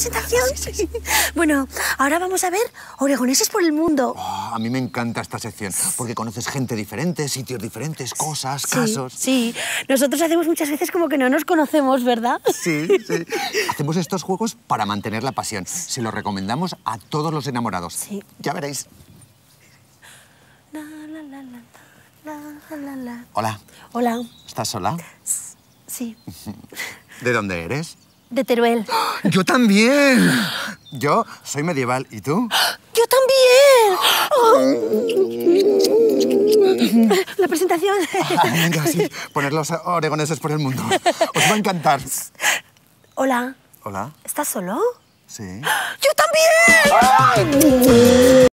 bueno, ahora vamos a ver oregoneses por el mundo. Ah, a mí me encanta esta sección, porque conoces gente diferente, sitios diferentes, cosas, casos. Sí, nosotros hacemos muchas veces como que no nos conocemos, ¿verdad? Sí, sí. hacemos estos juegos para mantener la pasión. Se los recomendamos a todos los enamorados. Sí. Ya veréis. Hola. Hola. ¿Estás sola? Sí. ¿De dónde eres? de Teruel. ¡Yo también! Yo soy medieval, ¿y tú? ¡Yo también! La presentación. venga, sí. Poner los oregoneses por el mundo. Os va a encantar. Hola. Hola. ¿Estás solo? Sí. ¡Yo también!